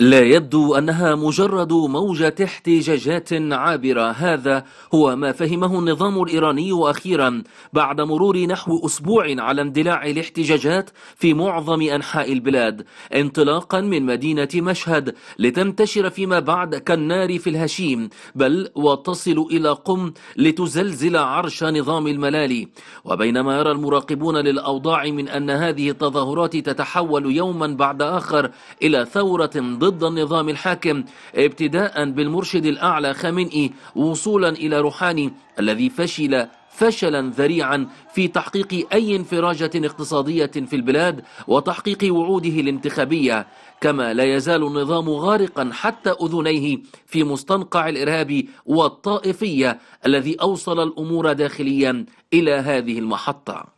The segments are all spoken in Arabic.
لا يبدو أنها مجرد موجة احتجاجات عابرة هذا هو ما فهمه النظام الإيراني أخيرا بعد مرور نحو أسبوع على اندلاع الاحتجاجات في معظم أنحاء البلاد انطلاقا من مدينة مشهد لتنتشر فيما بعد كالنار في الهشيم بل وتصل إلى قم لتزلزل عرش نظام الملالي وبينما يرى المراقبون للأوضاع من أن هذه التظاهرات تتحول يوما بعد آخر إلى ثورة ضد النظام الحاكم ابتداء بالمرشد الأعلى خامنئي وصولا إلى روحاني الذي فشل فشلا ذريعا في تحقيق أي انفراجة اقتصادية في البلاد وتحقيق وعوده الانتخابية كما لا يزال النظام غارقا حتى أذنيه في مستنقع الإرهاب والطائفية الذي أوصل الأمور داخليا إلى هذه المحطة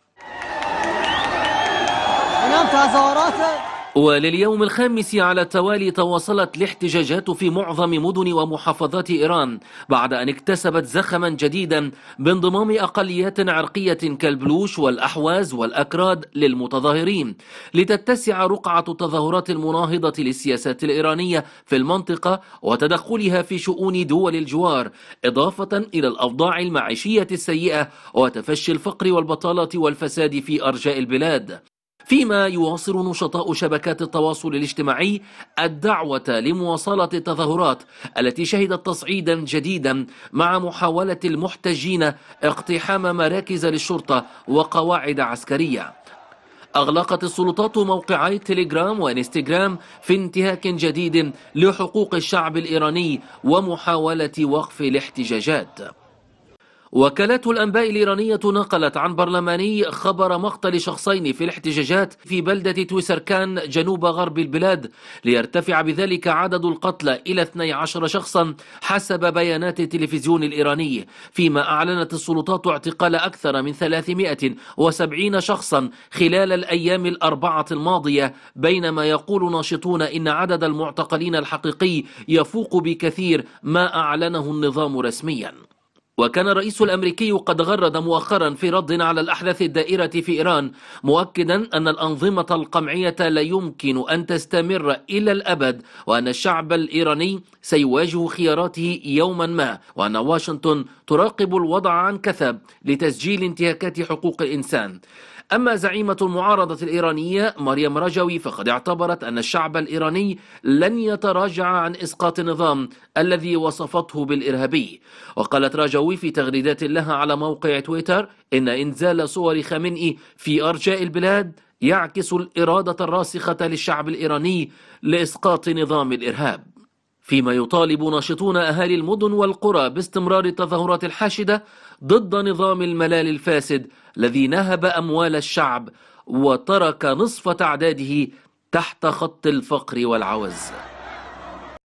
ولليوم الخامس على التوالي تواصلت الاحتجاجات في معظم مدن ومحافظات إيران بعد أن اكتسبت زخما جديدا بانضمام أقليات عرقية كالبلوش والأحواز والأكراد للمتظاهرين لتتسع رقعة التظاهرات المناهضة للسياسات الإيرانية في المنطقة وتدخلها في شؤون دول الجوار إضافة إلى الأوضاع المعيشية السيئة وتفشي الفقر والبطالة والفساد في أرجاء البلاد فيما يواصل نشطاء شبكات التواصل الاجتماعي الدعوة لمواصلة التظاهرات التي شهدت تصعيدا جديدا مع محاولة المحتجين اقتحام مراكز للشرطة وقواعد عسكرية أغلقت السلطات موقعي تليجرام وإنستغرام في انتهاك جديد لحقوق الشعب الإيراني ومحاولة وقف الاحتجاجات وكالات الأنباء الإيرانية نقلت عن برلماني خبر مقتل شخصين في الاحتجاجات في بلدة تويسركان جنوب غرب البلاد ليرتفع بذلك عدد القتلى إلى 12 شخصا حسب بيانات التلفزيون الإيراني فيما أعلنت السلطات اعتقال أكثر من 370 شخصا خلال الأيام الأربعة الماضية بينما يقول ناشطون إن عدد المعتقلين الحقيقي يفوق بكثير ما أعلنه النظام رسميا وكان الرئيس الامريكي قد غرد مؤخرا في رد على الاحداث الدائره في ايران مؤكدا ان الانظمه القمعيه لا يمكن ان تستمر الى الابد وان الشعب الايراني سيواجه خياراته يوما ما وان واشنطن تراقب الوضع عن كثب لتسجيل انتهاكات حقوق الانسان أما زعيمة المعارضة الإيرانية مريم رجوي فقد اعتبرت أن الشعب الإيراني لن يتراجع عن إسقاط النظام الذي وصفته بالإرهابي وقالت رجوي الحمداوي في تغريدات لها على موقع تويتر إن إنزال صور خامنئي في أرجاء البلاد يعكس الإرادة الراسخة للشعب الإيراني لإسقاط نظام الإرهاب فيما يطالب ناشطون أهالي المدن والقرى باستمرار التظاهرات الحاشدة ضد نظام الملال الفاسد الذي نهب أموال الشعب وترك نصف تعداده تحت خط الفقر والعوز